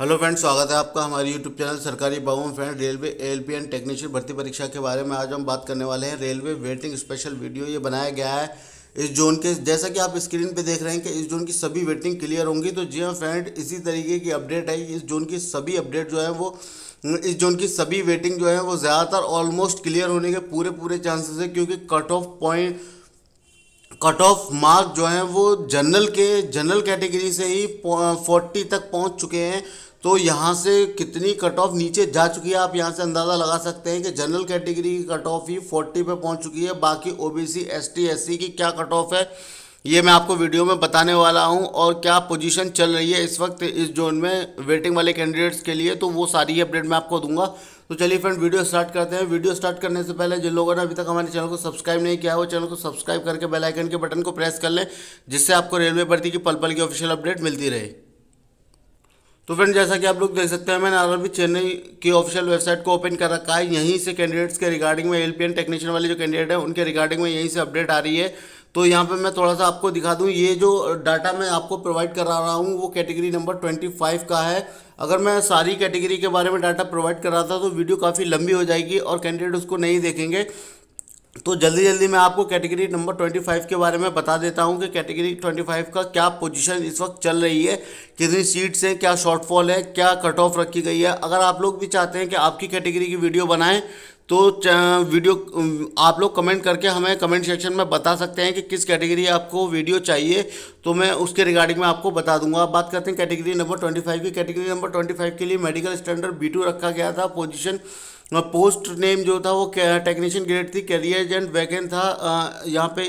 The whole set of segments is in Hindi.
हेलो फ्रेंड्स स्वागत है आपका हमारे YouTube channel Sarkari Babu friend railway L P and technician भर्ती परीक्षा के बारे में आज हम बात करने वाले हैं रेलवे वेटिंग स्पेशल वीडियो ये बनाया गया है इस जोन के जैसा कि आप स्क्रीन पे देख रहे हैं कि इस जोन की सभी वेटिंग क्लियर होंगी तो जी हाँ फ्रेंड इसी तरीके की अपडेट है इस जोन की सभी अपडेट जो है वो इस जोन की सभी वेटिंग जो है वो ज़्यादातर ऑलमोस्ट क्लियर होने के पूरे पूरे चांसेस है क्योंकि cut off point cut off mark जो है वो जनरल के जनरल कैटेगरी से ही 40 तक पहुंच चुके हैं तो यहाँ से कितनी कट ऑफ नीचे जा चुकी है आप यहाँ से अंदाज़ा लगा सकते हैं कि जनरल कैटेगरी की कट ऑफ ही फोर्टी पे पहुँच चुकी है बाकी ओबीसी एसटी एससी की क्या कट ऑफ है ये मैं आपको वीडियो में बताने वाला हूँ और क्या पोजीशन चल रही है इस वक्त इस जोन में वेटिंग वाले कैंडिडेट्स के लिए तो वो सारी अपडेट मैं आपको दूंगा तो चलिए फ्रेंड वीडियो स्टार्ट करते हैं वीडियो स्टार्ट करने से पहले जिन लोगों ने अभी तक हमारे चैनल को सब्सक्राइब नहीं किया है वो चैनल को सब्सक्राइब करके बेलाइकन के बटन को प्रेस कर लें जिससे आपको रेलवे भर्ती की पल पल की ऑफिशियल अपडेट मिलती रहे तो फ्रेंड जैसा कि आप लोग देख सकते हैं मैंने आर चेन्नई की ऑफिशियल वेबसाइट को ओपन कर रखा है यहीं से कैंडिडेट्स के रिगार्डिंग में एल टेक्नीशियन वाले जो कैंडिडेट हैं उनके रिगार्डिंग में यहीं से अपडेट आ रही है तो यहाँ पे मैं थोड़ा सा आपको दिखा दूँ ये जो डाटा मैं आपको प्रोवाइड करा रहा हूँ वो कैटेगरी नंबर फाइव का है अगर मैं सारी कैटेगरी के बारे में डाटा प्रोवाइड कर रहा था तो वीडियो काफ़ी लंबी हो जाएगी और कैंडिडेट उसको नहीं देखेंगे तो जल्दी जल्दी मैं आपको कैटेगरी नंबर ट्वेंटी फाइव के बारे में बता देता हूँ कि कैटेगरी ट्वेंटी फाइव का क्या पोजीशन इस वक्त चल रही है कितनी सीट्स हैं क्या शॉर्टफॉल है क्या कट ऑफ रखी गई है अगर आप लोग भी चाहते हैं कि आपकी कैटेगरी की वीडियो बनाएं तो वीडियो आप लोग कमेंट करके हमें कमेंट सेक्शन में बता सकते हैं कि किस कैटेगरी आपको वीडियो चाहिए तो मैं उसके रिगार्डिंग में आपको बता दूंगा आप बात करते हैं कैटेगरी नंबर ट्वेंटी फाइव की कैटेगरी नंबर ट्वेंटी फाइव के लिए मेडिकल स्टैंडर्ड बी टू रखा गया था पोजिशन पोस्ट नेम जो था वो टेक्नीशियन ग्रेड थी कैरियर एजेंट वैकेंट था यहाँ पे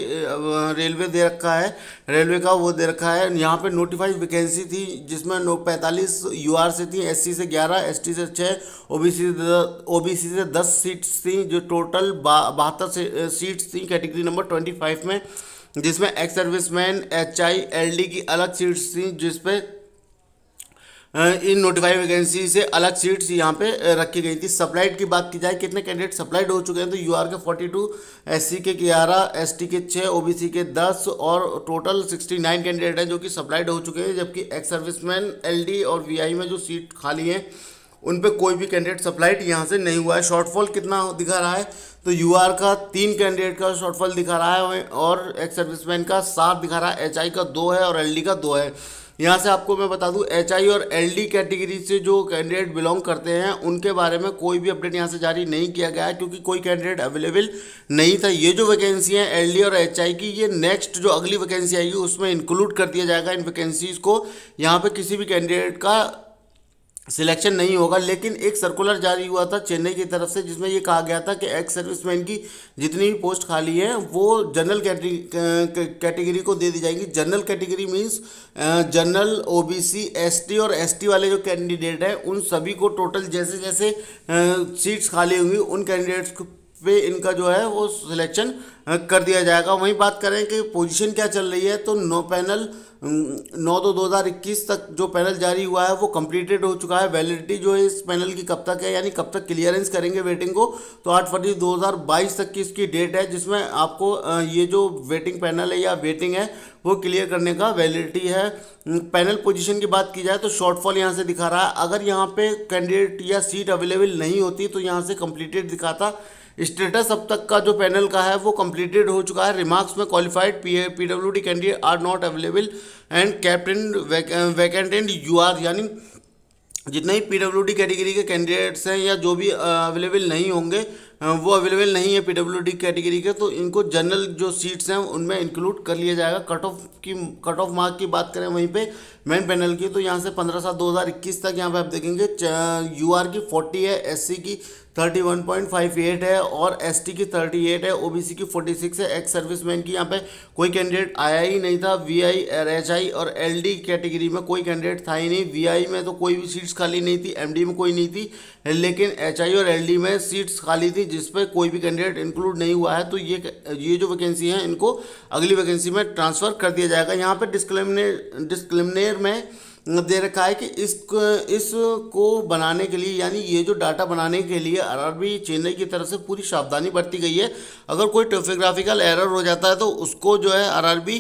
रेलवे दे रखा है रेलवे का वो दे रखा है यहाँ पे नोटिफाइड वैकेंसी थी जिसमें नो पैंतालीस यू से थी एस से ग्यारह एस से छः ओ बी सी ओ बी सी से दस सीट्स थी जो टोटल बहत्तर सीट्स थी कैटेगरी नंबर ट्वेंटी फाइव में जिसमें ex serviceman H I L D की अलग सीट्स थी जिसपे इन नोटिफाई वैकेंसी से अलग सीट्स यहाँ पे रखी गई थी सप्लाइड की बात की जाए कितने कैंडिडेट सप्लाइड हो चुके हैं तो यू के फोर्टी टू एस के ग्यारह एस के छः ओ के दस और टोटल सिक्सटी नाइन कैंडिडेट हैं जो कि सप्लाइड हो चुके हैं जबकि एक्स सर्विसमैन एल और वी में जो सीट खाली हैं उन पर कोई भी कैंडिडेट सप्लाइड यहाँ से नहीं हुआ है शॉर्टफॉल कितना दिखा रहा है तो यू का तीन कैंडिडेट का शॉर्टफॉल दिखा रहा है और एक्स सर्विसमैन का सात दिखा रहा है एच का दो है और एल का दो है यहाँ से आपको मैं बता दूँ एच और एल कैटेगरी से जो कैंडिडेट बिलोंग करते हैं उनके बारे में कोई भी अपडेट यहाँ से जारी नहीं किया गया है क्योंकि कोई कैंडिडेट अवेलेबल नहीं था ये जो वैकेंसी है एल और एच की ये नेक्स्ट जो अगली वैकेंसी आएगी उसमें इंक्लूड कर दिया जाएगा इन वैकेंसीज़ को यहाँ पर किसी भी कैंडिडेट का सिलेक्शन नहीं होगा लेकिन एक सर्कुलर जारी हुआ था चेन्नई की तरफ से जिसमें ये कहा गया था कि एक्स सर्विसमैन की जितनी भी पोस्ट खाली है वो जनरल कैटेगरी को दे दी जाएंगी general category means general OBC ST और एसटी वाले जो कैंडिडेट हैं उन सभी को टोटल जैसे जैसे सीट्स खाली होंगी उन कैंडिडेट्स पे इनका जो है वो सिलेक्शन कर दिया जाएगा वहीं बात करें कि पोजीशन क्या चल रही है तो नौ पैनल नौ दो दो हज़ार इक्कीस तक जो पैनल जारी हुआ है वो कंप्लीटेड हो चुका है वैलिडिटी जो है इस पैनल की कब तक है यानी कब तक क्लियरेंस करेंगे वेटिंग को तो आठ फरवरी दो हज़ार बाईस तक की इसकी डेट है जिसमें आपको ये जो वेटिंग पैनल है या वेटिंग है वो क्लियर करने का वैलिडिटी है पैनल पोजिशन की बात की जाए तो शॉर्टफॉल यहाँ से दिखा रहा है अगर यहाँ पर कैंडिडेट या सीट अवेलेबल नहीं होती तो यहाँ से कंप्लीटेड दिखाता स्टेटस अब तक का जो पैनल का है वो कंप्लीटेड हो चुका है रिमार्क्स में qualified P PWD D candidate are not available and captain vacant and U R यानी जितने ही पीडब्ल्यूडी कैटेगरी के कैंडिडेट्स हैं या जो भी अवेलेबल uh, नहीं होंगे हाँ, वो अवेलेबल नहीं है पीडब्ल्यूडी कैटेगरी के तो इनको जनरल जो सीट्स हैं उनमें इंक्लूड कर लिया जाएगा कट ऑफ की कट ऑफ मार्क की बात करें वहीं पे मेन पैनल की तो यहाँ से पंद्रह सात दो हज़ार इक्कीस तक यहाँ पे आप देखेंगे यू आर की फोर्टी है एस सी की thirty one point five eight है और एस टी की थर्टी एट है ओ बी सी की फोर्टी सिक्स है एक्स सर्विस मैन की यहाँ पे कोई कैंडिडेट आया ही नहीं था वी आई एच आई और एल डी कैटेगरी में कोई कैंडिडेट था ही नहीं वी आई में तो कोई भी सीट्स खाली नहीं थी एम डी में कोई नहीं थी लेकिन एच आई और एल डी में सीट्स खाली थी जिस पर कोई भी कैंडिडेट इंक्लूड नहीं हुआ है तो ये ये जो वैकेंसी है इनको अगली वैकेंसी में ट्रांसफ़र कर दिया जाएगा यहाँ पर डिस्कलिमिनेर डिस्क्रिमिनेर में मतलब दे रखा है कि इसको इसको बनाने के लिए यानी ये जो डाटा बनाने के लिए आरआरबी चेन्नई की तरफ से पूरी सावधानी बरती गई है अगर कोई टोफोग्राफिकल एरर हो जाता है तो उसको जो है आरआरबी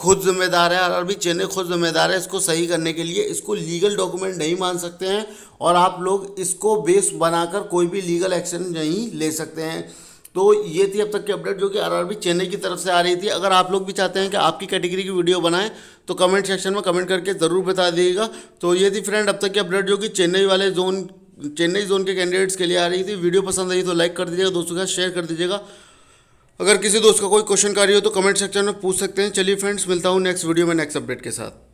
खुद जिम्मेदार है आरआरबी चेन्नई खुद जिम्मेदार है इसको सही करने के लिए इसको लीगल डॉक्यूमेंट नहीं मान सकते हैं और आप लोग इसको बेस बनाकर कोई भी लीगल एक्शन नहीं ले सकते हैं तो ये थी अब तक की अपडेट जो कि आरआरबी चेन्नई की तरफ से आ रही थी अगर आप लोग भी चाहते हैं कि आपकी कैटेगरी की वीडियो बनाएं तो कमेंट सेक्शन में कमेंट करके ज़रूर बता दीजिएगा तो ये थी फ्रेंड अब तक की अपडेट जो कि चेन्नई वाले जोन चेन्नई जोन के कैंडिडेट्स के लिए आ रही थी वीडियो पसंद आई तो लाइक कर दीजिएगा दोस्तों के साथ शेयर कर दीजिएगा अगर किसी दोस्त का कोई क्वेश्चन कार्य हो तो कमेंट सेक्शन में पूछ सकते हैं चलिए फ्रेंड्स मिलता हूँ नेक्स्ट वीडियो में नेक्स्ट अपडेट के साथ